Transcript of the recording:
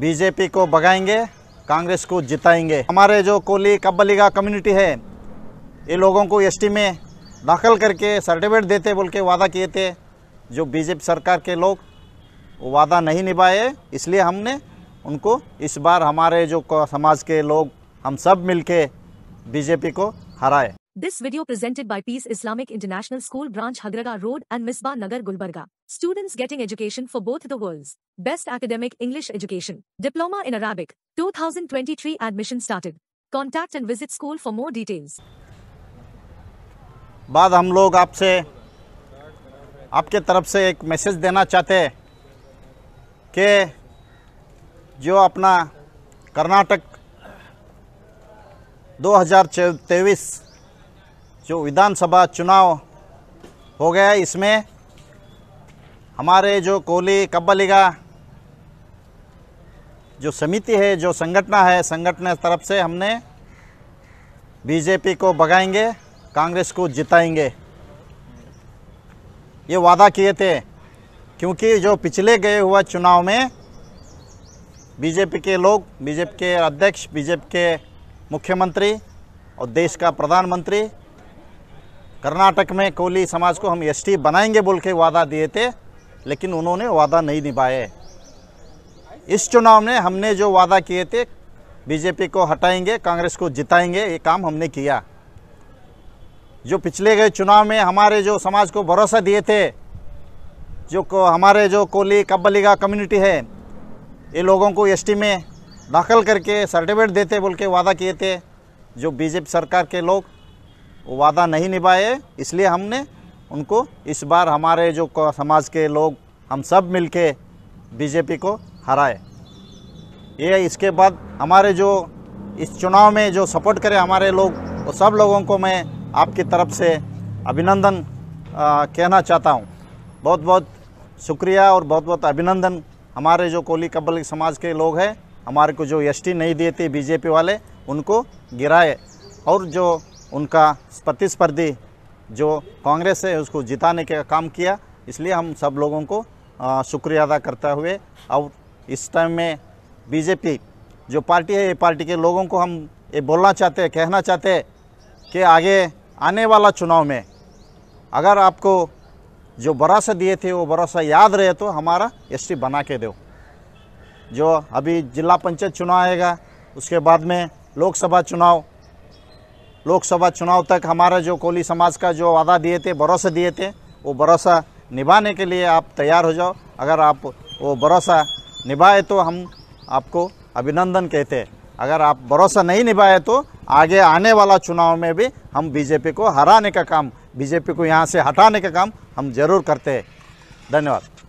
BJP को भगाएंगे कांग्रेस को जिताएंगे हमारे जो कोली कब्बलीगा कम्युनिटी है ये लोगों को एसटी में दाखिल करके सर्टिफिकेट देते बोल के वादा किए थे जो बीजेपी सरकार के लोग वो वादा नहीं निभाए इसलिए हमने उनको इस बार हमारे जो समाज के लोग हम सब मिलके बीजेपी को हराए This video presented by Peace Islamic International School Branch Hagraga Road and Misbah Nagar Gulbarga. Students getting education for both the worlds. Best academic English education. Diploma in Arabic. 2023 admission started. Contact and visit school for more details. बाद हम लोग आपसे आपके तरफ से एक message देना चाहते हैं कि जो अपना कर्नाटक 2023 जो विधानसभा चुनाव हो गया इसमें हमारे जो कोहली कब्बलिगा जो समिति है जो संगठना है संगठन तरफ से हमने बीजेपी को भगाएंगे कांग्रेस को जिताएंगे ये वादा किए थे क्योंकि जो पिछले गए हुआ चुनाव में बीजेपी के लोग बीजेपी के अध्यक्ष बीजेपी के मुख्यमंत्री और देश का प्रधानमंत्री कर्नाटक में कोली समाज को हम एसटी बनाएंगे बोल के वादा दिए थे लेकिन उन्होंने वादा नहीं निभाए इस चुनाव में हमने जो वादा किए थे बीजेपी को हटाएंगे कांग्रेस को जिताएंगे ये काम हमने किया जो पिछले गए चुनाव में हमारे जो समाज को भरोसा दिए थे जो को हमारे जो कोली कब्बलीगा कम्युनिटी है ये लोगों को एसटी में दाखिल करके सर्टिफिकेट देते बोल के वादा किए थे जो बीजेपी सरकार के लोग वो वादा नहीं निभाए इसलिए हमने उनको इस बार हमारे जो समाज के लोग हम सब मिलके बीजेपी को हराए ये इसके बाद हमारे जो इस चुनाव में जो सपोर्ट करे हमारे लोग वो सब लोगों को मैं आपकी तरफ से अभिनंदन कहना चाहता हूँ बहुत बहुत शुक्रिया और बहुत बहुत अभिनंदन हमारे जो कोली कबल समाज के लोग हैं हमारे को जो एसटी नहीं दिए थे बीजेपी वाले उनको गिराए और जो उनका प्रतिस्पर्धी जो कांग्रेस है उसको जिताने का काम किया इसलिए हम सब लोगों को शुक्रिया अदा करते हुए और इस टाइम में बीजेपी जो पार्टी है ये पार्टी के लोगों को हम ये बोलना चाहते हैं कहना चाहते हैं कि आगे आने वाला चुनाव में अगर आपको जो भरोसा दिए थे वो भरोसा याद रहे तो हमारा टी बना के दो जो अभी जिला पंचायत चुनाव आएगा उसके बाद में लोकसभा चुनाव लोकसभा चुनाव तक हमारा जो कोली समाज का जो वादा दिए थे भरोसा दिए थे वो भरोसा निभाने के लिए आप तैयार हो जाओ अगर आप वो भरोसा निभाए तो हम आपको अभिनंदन कहते हैं अगर आप भरोसा नहीं निभाए तो आगे आने वाला चुनाव में भी हम बीजेपी को हराने का काम बीजेपी को यहाँ से हटाने का काम हम जरूर करते हैं धन्यवाद